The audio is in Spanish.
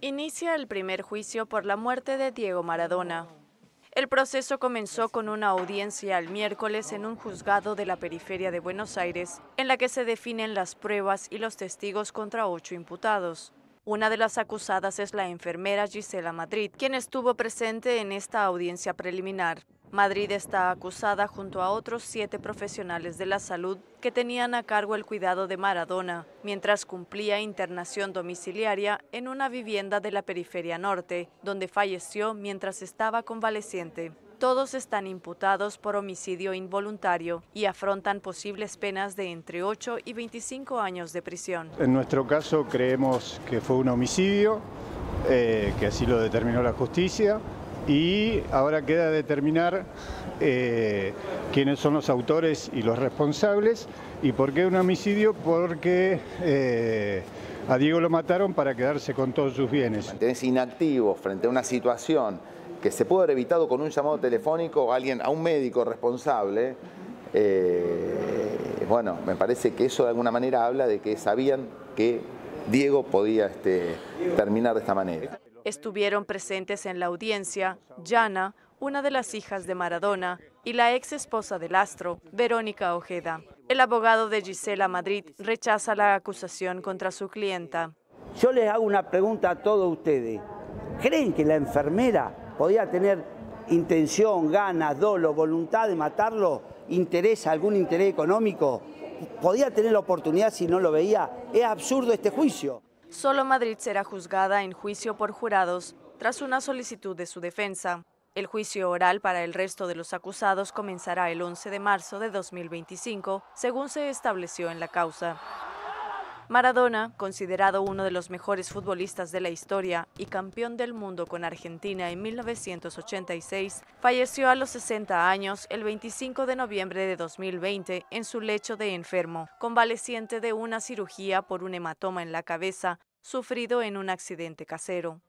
inicia el primer juicio por la muerte de Diego Maradona. El proceso comenzó con una audiencia el miércoles en un juzgado de la periferia de Buenos Aires, en la que se definen las pruebas y los testigos contra ocho imputados. Una de las acusadas es la enfermera Gisela Madrid, quien estuvo presente en esta audiencia preliminar. Madrid está acusada junto a otros siete profesionales de la salud que tenían a cargo el cuidado de Maradona, mientras cumplía internación domiciliaria en una vivienda de la periferia norte, donde falleció mientras estaba convaleciente. Todos están imputados por homicidio involuntario y afrontan posibles penas de entre 8 y 25 años de prisión. En nuestro caso creemos que fue un homicidio, eh, que así lo determinó la justicia y ahora queda determinar eh, quiénes son los autores y los responsables y por qué un homicidio, porque eh, a Diego lo mataron para quedarse con todos sus bienes. Mantenerse inactivo frente a una situación que se puede haber evitado con un llamado telefónico a alguien, a un médico responsable, eh, bueno, me parece que eso de alguna manera habla de que sabían que Diego podía este, terminar de esta manera. Estuvieron presentes en la audiencia Yana, una de las hijas de Maradona, y la ex esposa del astro, Verónica Ojeda. El abogado de Gisela Madrid rechaza la acusación contra su clienta. Yo les hago una pregunta a todos ustedes. ¿Creen que la enfermera podía tener intención, ganas, dolo, voluntad de matarlo? interesa algún interés económico? podía tener la oportunidad si no lo veía. Es absurdo este juicio. Solo Madrid será juzgada en juicio por jurados tras una solicitud de su defensa. El juicio oral para el resto de los acusados comenzará el 11 de marzo de 2025, según se estableció en la causa. Maradona, considerado uno de los mejores futbolistas de la historia y campeón del mundo con Argentina en 1986, falleció a los 60 años el 25 de noviembre de 2020 en su lecho de enfermo, convaleciente de una cirugía por un hematoma en la cabeza sufrido en un accidente casero.